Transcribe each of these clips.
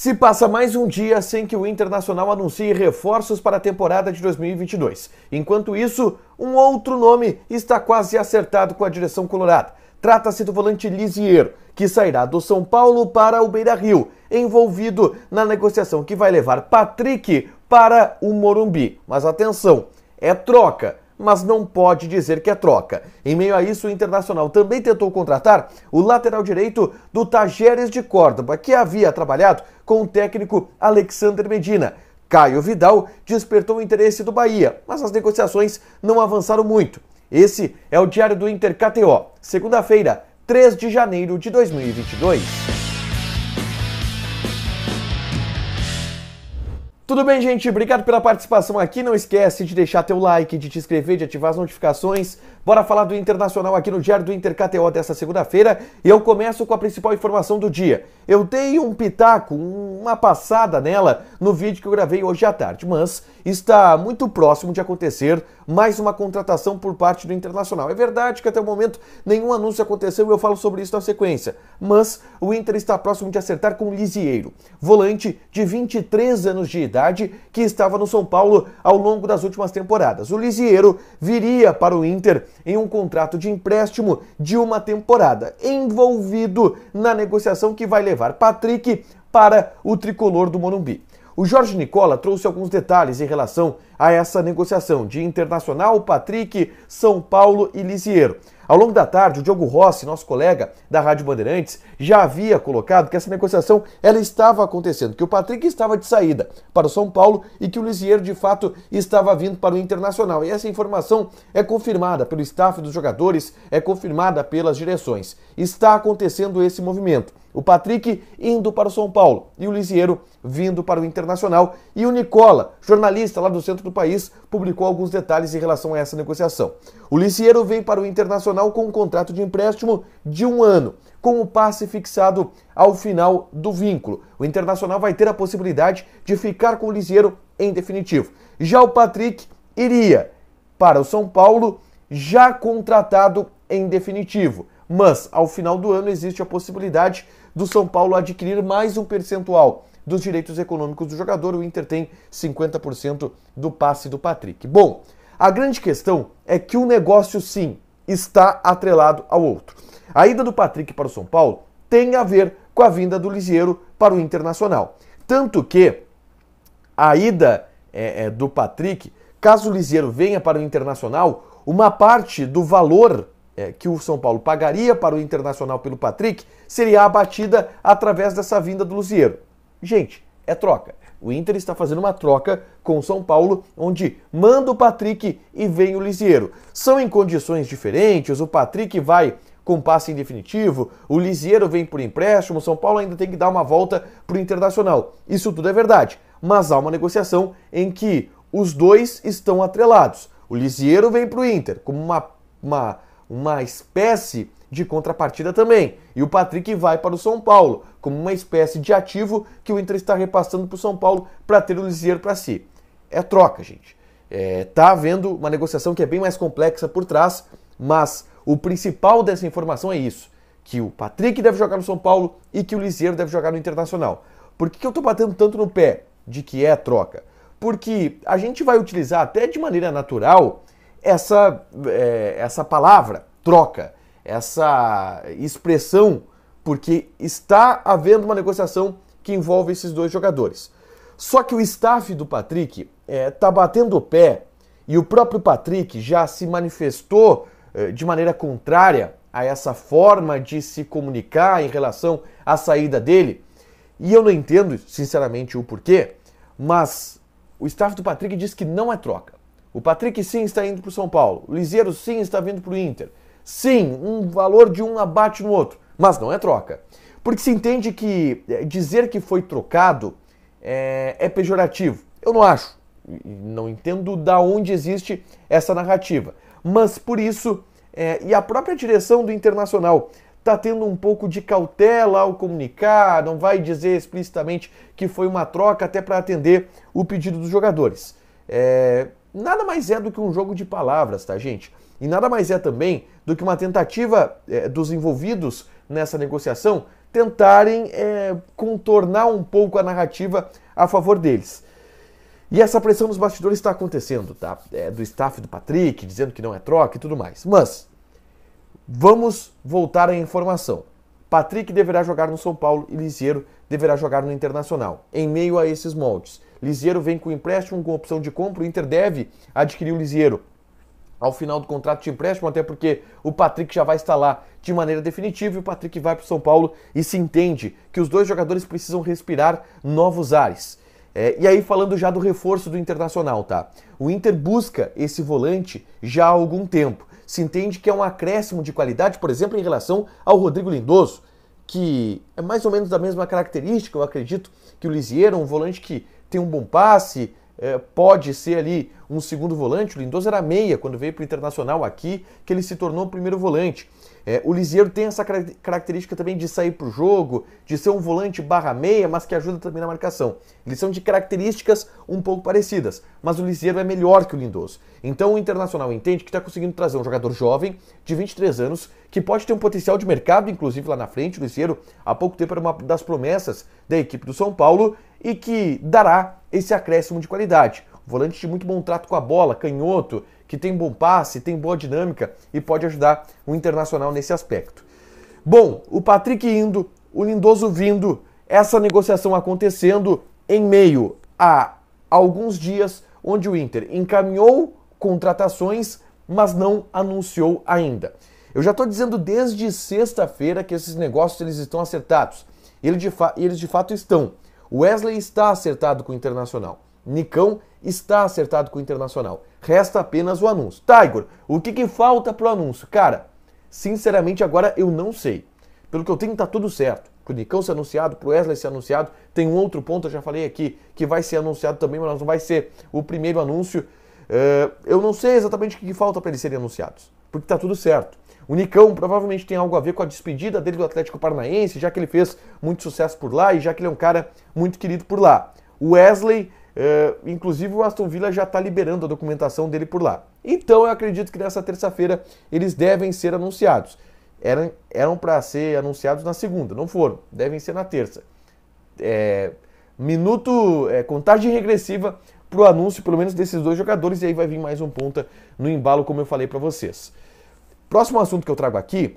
Se passa mais um dia sem que o Internacional anuncie reforços para a temporada de 2022. Enquanto isso, um outro nome está quase acertado com a direção colorada. Trata-se do volante Lisieiro, que sairá do São Paulo para o Beira-Rio, envolvido na negociação que vai levar Patrick para o Morumbi. Mas atenção, é troca mas não pode dizer que é troca. Em meio a isso, o Internacional também tentou contratar o lateral direito do Tajeres de Córdoba, que havia trabalhado com o técnico Alexander Medina. Caio Vidal despertou o interesse do Bahia, mas as negociações não avançaram muito. Esse é o Diário do Inter KTO, segunda-feira, 3 de janeiro de 2022. Tudo bem, gente? Obrigado pela participação aqui. Não esquece de deixar teu like, de te inscrever, de ativar as notificações. Bora falar do Internacional aqui no Diário do Inter KTO dessa segunda-feira e eu começo com a principal informação do dia. Eu dei um pitaco, uma passada nela no vídeo que eu gravei hoje à tarde, mas está muito próximo de acontecer mais uma contratação por parte do Internacional. É verdade que até o momento nenhum anúncio aconteceu e eu falo sobre isso na sequência, mas o Inter está próximo de acertar com o Lisieiro, volante de 23 anos de idade que estava no São Paulo ao longo das últimas temporadas. O Lisieiro viria para o Inter em um contrato de empréstimo de uma temporada, envolvido na negociação que vai levar Patrick para o tricolor do Morumbi. O Jorge Nicola trouxe alguns detalhes em relação a essa negociação de Internacional, Patrick, São Paulo e Lisieiro. Ao longo da tarde, o Diogo Rossi, nosso colega da Rádio Bandeirantes, já havia colocado que essa negociação ela estava acontecendo, que o Patrick estava de saída para o São Paulo e que o Lisieiro de fato estava vindo para o Internacional. E essa informação é confirmada pelo staff dos jogadores, é confirmada pelas direções. Está acontecendo esse movimento. O Patrick indo para o São Paulo e o Lisieiro vindo para o Internacional e o Nicola, jornalista lá do Centro do país publicou alguns detalhes em relação a essa negociação. O liceiro vem para o Internacional com um contrato de empréstimo de um ano, com o passe fixado ao final do vínculo. O Internacional vai ter a possibilidade de ficar com o liceiro em definitivo. Já o Patrick iria para o São Paulo, já contratado em definitivo. Mas ao final do ano existe a possibilidade do São Paulo adquirir mais um percentual dos direitos econômicos do jogador. O Inter tem 50% do passe do Patrick. Bom, a grande questão é que o negócio sim está atrelado ao outro. A ida do Patrick para o São Paulo tem a ver com a vinda do Lisieiro para o Internacional. Tanto que a ida é, é, do Patrick, caso o Lisieiro venha para o Internacional, uma parte do valor é, que o São Paulo pagaria para o Internacional pelo Patrick seria abatida através dessa vinda do Lisieiro. Gente, é troca. O Inter está fazendo uma troca com o São Paulo, onde manda o Patrick e vem o Lisieiro. São em condições diferentes, o Patrick vai com passe em definitivo, o Lisieiro vem por empréstimo, o São Paulo ainda tem que dar uma volta para o Internacional. Isso tudo é verdade, mas há uma negociação em que os dois estão atrelados. O Lisieiro vem para o Inter como uma, uma uma espécie de contrapartida também. E o Patrick vai para o São Paulo, como uma espécie de ativo que o Inter está repassando para o São Paulo para ter o Lisieiro para si. É troca, gente. É, tá havendo uma negociação que é bem mais complexa por trás, mas o principal dessa informação é isso: que o Patrick deve jogar no São Paulo e que o Lisieiro deve jogar no Internacional. Por que eu estou batendo tanto no pé de que é troca? Porque a gente vai utilizar até de maneira natural essa, é, essa palavra, troca, essa expressão, porque está havendo uma negociação que envolve esses dois jogadores. Só que o staff do Patrick está é, tá batendo o pé e o próprio Patrick já se manifestou é, de maneira contrária a essa forma de se comunicar em relação à saída dele. E eu não entendo, sinceramente, o porquê, mas o staff do Patrick diz que não é troca. O Patrick sim está indo para o São Paulo. O Liseiro sim está vindo para o Inter. Sim, um valor de um abate no outro. Mas não é troca. Porque se entende que eh, dizer que foi trocado é, é pejorativo. Eu não acho. Não entendo da onde existe essa narrativa. Mas por isso, é, e a própria direção do Internacional está tendo um pouco de cautela ao comunicar, não vai dizer explicitamente que foi uma troca até para atender o pedido dos jogadores. É, nada mais é do que um jogo de palavras, tá, gente? E nada mais é também do que uma tentativa é, dos envolvidos nessa negociação tentarem é, contornar um pouco a narrativa a favor deles. E essa pressão dos bastidores está acontecendo, tá? É, do staff do Patrick, dizendo que não é troca e tudo mais. Mas, vamos voltar à informação. Patrick deverá jogar no São Paulo e Lisieiro deverá jogar no Internacional, em meio a esses moldes. Lisiero vem com empréstimo com opção de compra, o Inter deve adquirir o Lisiero ao final do contrato de empréstimo, até porque o Patrick já vai estar lá de maneira definitiva e o Patrick vai para o São Paulo e se entende que os dois jogadores precisam respirar novos ares. É, e aí, falando já do reforço do Internacional, tá? O Inter busca esse volante já há algum tempo. Se entende que é um acréscimo de qualidade, por exemplo, em relação ao Rodrigo Lindoso, que é mais ou menos da mesma característica, eu acredito, que o Lisieiro, um volante que tem um bom passe, é, pode ser ali um segundo volante. O Lindoso era meia quando veio para o Internacional aqui, que ele se tornou o primeiro volante. É, o Lisieiro tem essa característica também de sair para o jogo, de ser um volante barra meia, mas que ajuda também na marcação. Eles são de características um pouco parecidas, mas o Lisieiro é melhor que o Lindoso. Então o Internacional entende que está conseguindo trazer um jogador jovem, de 23 anos, que pode ter um potencial de mercado, inclusive lá na frente. O Lisieiro, há pouco tempo, era uma das promessas da equipe do São Paulo e que dará esse acréscimo de qualidade. O volante de muito bom trato com a bola, canhoto, que tem bom passe, tem boa dinâmica e pode ajudar o Internacional nesse aspecto. Bom, o Patrick indo, o Lindoso vindo, essa negociação acontecendo em meio a alguns dias onde o Inter encaminhou contratações, mas não anunciou ainda. Eu já estou dizendo desde sexta-feira que esses negócios eles estão acertados. Eles de, eles de fato estão. Wesley está acertado com o Internacional. Nicão está acertado com o Internacional. Resta apenas o anúncio. Tiger, o que, que falta pro anúncio? Cara, sinceramente agora eu não sei. Pelo que eu tenho, tá tudo certo. Pro Nicão ser anunciado, pro Wesley ser anunciado. Tem um outro ponto, eu já falei aqui, que vai ser anunciado também, mas não vai ser o primeiro anúncio. Uh, eu não sei exatamente o que, que falta para eles serem anunciados, porque tá tudo certo. O Nicão provavelmente tem algo a ver com a despedida dele do Atlético Paranaense, já que ele fez muito sucesso por lá e já que ele é um cara muito querido por lá. O Wesley, eh, inclusive o Aston Villa já está liberando a documentação dele por lá. Então eu acredito que nessa terça-feira eles devem ser anunciados. Eram eram para ser anunciados na segunda, não foram. Devem ser na terça. É, minuto, é, contagem regressiva para o anúncio, pelo menos desses dois jogadores, e aí vai vir mais um ponta no embalo, como eu falei para vocês. Próximo assunto que eu trago aqui,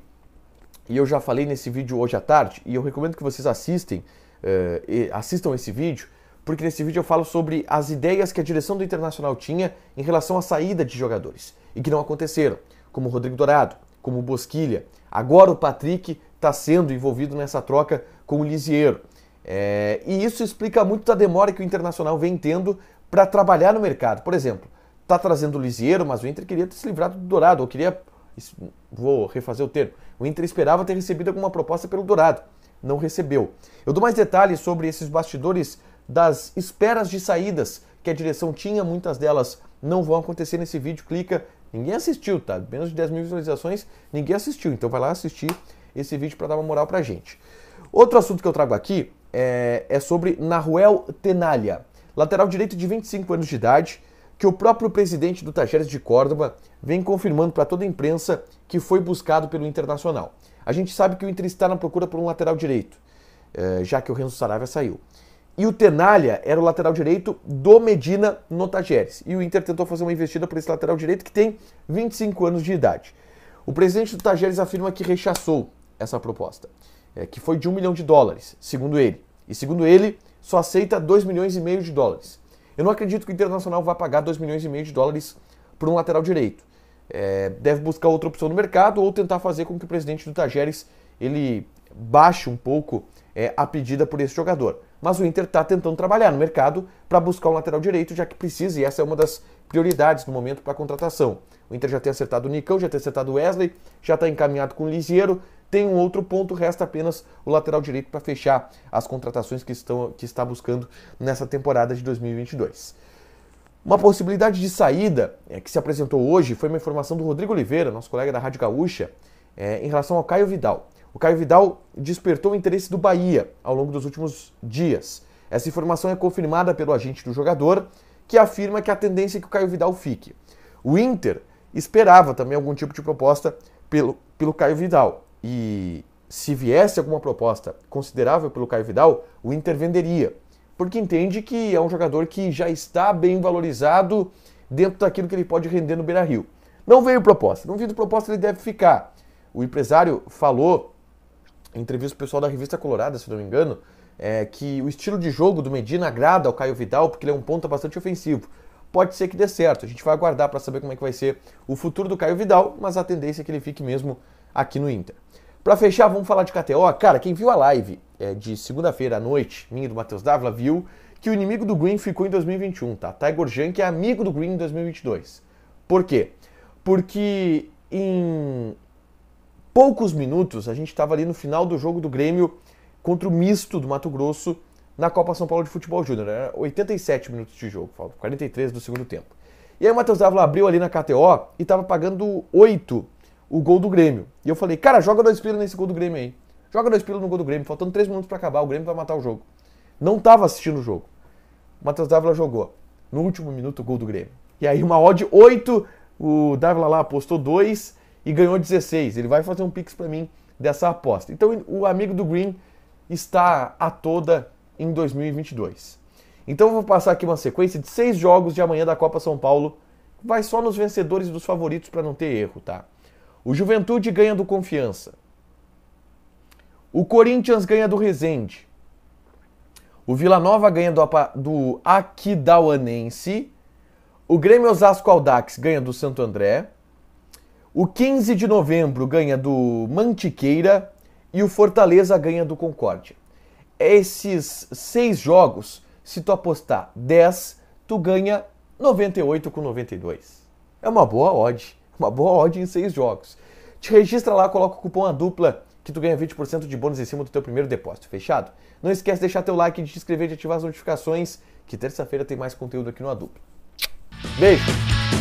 e eu já falei nesse vídeo hoje à tarde, e eu recomendo que vocês assistem, eh, assistam esse vídeo, porque nesse vídeo eu falo sobre as ideias que a direção do Internacional tinha em relação à saída de jogadores e que não aconteceram, como o Rodrigo Dourado, como o Bosquilha. Agora o Patrick está sendo envolvido nessa troca com o Lisieiro. É, e isso explica muito da demora que o Internacional vem tendo para trabalhar no mercado. Por exemplo, está trazendo o Lisieiro, mas o Inter queria ter se livrado do Dourado, ou queria Vou refazer o termo. O Inter esperava ter recebido alguma proposta pelo Dourado. Não recebeu. Eu dou mais detalhes sobre esses bastidores das esperas de saídas que a direção tinha, muitas delas não vão acontecer nesse vídeo. Clica, ninguém assistiu, tá? Menos de 10 mil visualizações, ninguém assistiu. Então vai lá assistir esse vídeo para dar uma moral pra gente. Outro assunto que eu trago aqui é, é sobre Naruel Tenalha, lateral direito de 25 anos de idade, que o próprio presidente do Tajeres de Córdoba vem confirmando para toda a imprensa que foi buscado pelo Internacional. A gente sabe que o Inter está na procura por um lateral direito, eh, já que o Renzo Saravia saiu. E o Tenalha era o lateral direito do Medina no Tajeres. E o Inter tentou fazer uma investida por esse lateral direito que tem 25 anos de idade. O presidente do Tajeres afirma que rechaçou essa proposta, eh, que foi de 1 milhão de dólares, segundo ele. E segundo ele, só aceita 2 milhões e meio de dólares. Eu não acredito que o Internacional vá pagar 2 milhões e meio de dólares por um lateral direito. É, deve buscar outra opção no mercado ou tentar fazer com que o presidente do Tajeres ele baixe um pouco é, a pedida por esse jogador. Mas o Inter está tentando trabalhar no mercado para buscar um lateral direito, já que precisa, e essa é uma das prioridades no momento para a contratação. O Inter já tem acertado o Nicão, já tem acertado o Wesley, já está encaminhado com o Lisieiro, tem um outro ponto, resta apenas o lateral direito para fechar as contratações que, estão, que está buscando nessa temporada de 2022. Uma possibilidade de saída é, que se apresentou hoje foi uma informação do Rodrigo Oliveira, nosso colega da Rádio Gaúcha, é, em relação ao Caio Vidal. O Caio Vidal despertou o interesse do Bahia ao longo dos últimos dias. Essa informação é confirmada pelo agente do jogador, que afirma que a tendência é que o Caio Vidal fique. O Inter esperava também algum tipo de proposta pelo, pelo Caio Vidal. E se viesse alguma proposta considerável pelo Caio Vidal, o Inter venderia, porque entende que é um jogador que já está bem valorizado dentro daquilo que ele pode render no Beira-Rio. Não veio proposta, não viu proposta ele deve ficar. O empresário falou em entrevista pessoal da revista Colorada, se não me engano, é, que o estilo de jogo do Medina agrada ao Caio Vidal porque ele é um ponta bastante ofensivo. Pode ser que dê certo, a gente vai aguardar para saber como é que vai ser o futuro do Caio Vidal, mas a tendência é que ele fique mesmo aqui no Inter. Para fechar, vamos falar de KTO. Ah, cara, quem viu a live é, de segunda-feira à noite, minha do Matheus Dávila, viu que o inimigo do Green ficou em 2021, tá? Tiger Junk é amigo do Green em 2022. Por quê? Porque em poucos minutos a gente estava ali no final do jogo do Grêmio contra o misto do Mato Grosso na Copa São Paulo de Futebol Júnior. Era 87 minutos de jogo, 43 do segundo tempo. E aí o Matheus Dávila abriu ali na KTO e estava pagando 8 o gol do Grêmio. E eu falei, cara, joga dois pilos nesse gol do Grêmio aí. Joga dois pilos no gol do Grêmio, faltando três minutos para acabar, o Grêmio vai matar o jogo. Não tava assistindo o jogo. O Matheus Dávila jogou. No último minuto, o gol do Grêmio. E aí uma odd 8, o Dávila lá apostou 2 e ganhou 16. Ele vai fazer um pix para mim dessa aposta. Então o amigo do Green está a toda em 2022. Então eu vou passar aqui uma sequência de seis jogos de amanhã da Copa São Paulo. Vai só nos vencedores e dos favoritos para não ter erro, tá? O Juventude ganha do Confiança. O Corinthians ganha do Resende. O Vila Nova ganha do, do Aquidauanense. O Grêmio Osasco Aldax ganha do Santo André. O 15 de novembro ganha do Mantiqueira. E o Fortaleza ganha do Concórdia. Esses seis jogos, se tu apostar 10, tu ganha 98 com 92. É uma boa odd uma boa odd em seis jogos. Te registra lá, coloca o cupom A dupla que tu ganha 20% de bônus em cima do teu primeiro depósito, fechado? Não esquece de deixar teu like, de te inscrever e de ativar as notificações, que terça-feira tem mais conteúdo aqui no A dupla. Beijo!